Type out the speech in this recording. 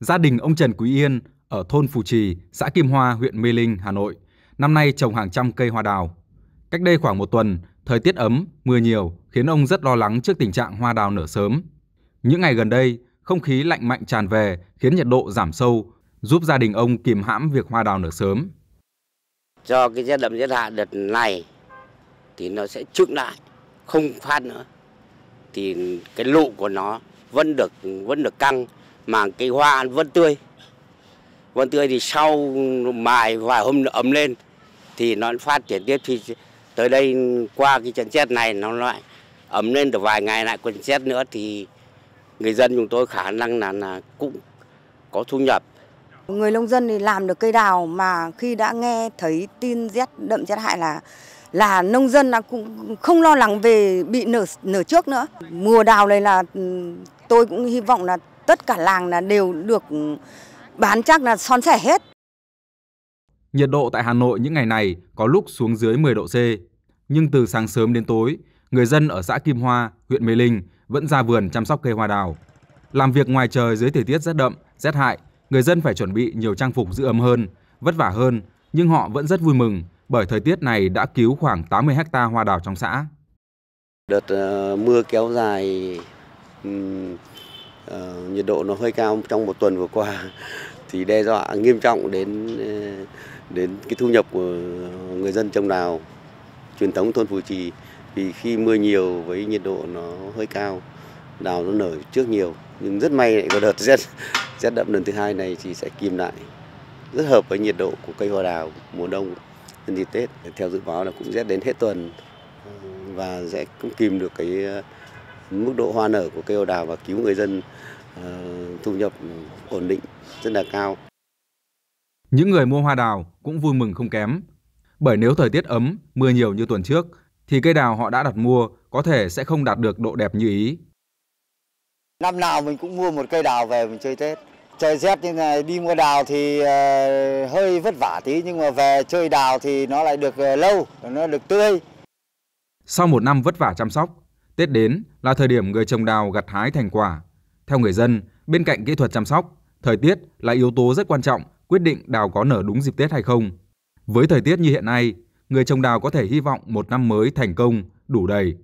Gia đình ông Trần Quý Yên ở thôn Phù Trì, xã Kim Hoa, huyện Mê Linh, Hà Nội, năm nay trồng hàng trăm cây hoa đào. Cách đây khoảng một tuần, thời tiết ấm, mưa nhiều khiến ông rất lo lắng trước tình trạng hoa đào nở sớm. Những ngày gần đây, không khí lạnh mạnh tràn về khiến nhiệt độ giảm sâu, giúp gia đình ông kìm hãm việc hoa đào nở sớm. Do cái rét đậm rét hạ đợt này thì nó sẽ trứng lại, không phát nữa. Thì cái lụ của nó vẫn được vẫn được căng mà cái hoa vẫn tươi vẫn tươi thì sau mài vài hôm ấm lên thì nó phát triển tiếp thì tới đây qua cái trận rét này nó lại ấm lên được vài ngày lại còn rét nữa thì người dân chúng tôi khả năng là là cũng có thu nhập người nông dân thì làm được cây đào mà khi đã nghe thấy tin rét đậm rét hại là là nông dân là cũng không lo lắng về bị nở nở trước nữa mùa đào này là ừ, tôi cũng hy vọng là tất cả làng là đều được bán chắc là son sẻ hết. Nhiệt độ tại Hà Nội những ngày này có lúc xuống dưới 10 độ C, nhưng từ sáng sớm đến tối, người dân ở xã Kim Hoa, huyện Mê Linh vẫn ra vườn chăm sóc cây hoa đào. Làm việc ngoài trời dưới thời tiết rét đậm, rét hại, người dân phải chuẩn bị nhiều trang phục giữ ấm hơn, vất vả hơn, nhưng họ vẫn rất vui mừng bởi thời tiết này đã cứu khoảng 80 ha hoa đào trong xã. Đợt ờ, mưa kéo dài Ờ, nhiệt độ nó hơi cao trong một tuần vừa qua thì đe dọa nghiêm trọng đến ờ, đến cái thu nhập của người dân trồng đào truyền thống thôn Phù Trì vì khi mưa nhiều với nhiệt độ nó hơi cao đào nó nở trước nhiều nhưng rất may lại có đợt rét rét đậm lần thứ hai này thì sẽ kìm lại rất hợp với nhiệt độ của cây hoa đào mùa đông nhân dịp Tết theo dự báo là cũng rét đến hết tuần ờ, và sẽ cũng kìm được cái mức độ hoa nở của cây ồ đào và cứu người dân ờ, thu nhập ổn định rất là cao. Những người mua hoa đào cũng vui mừng không kém. Bởi nếu thời tiết ấm, mưa nhiều như tuần trước, thì cây đào họ đã đặt mua có thể sẽ không đạt được độ đẹp như ý. Năm nào mình cũng mua một cây đào về mình chơi Tết. Trời rét như này ờ, đi mua đào thì ờ, hơi vất vả tí nhưng mà về chơi đào thì nó lại được lâu, nó được tươi. Sau một năm vất vả chăm sóc, Tết đến là thời điểm người trồng đào gặt hái thành quả. Theo người dân, bên cạnh kỹ thuật chăm sóc, thời tiết là yếu tố rất quan trọng quyết định đào có nở đúng dịp Tết hay không. Với thời tiết như hiện nay, người trồng đào có thể hy vọng một năm mới thành công, đủ đầy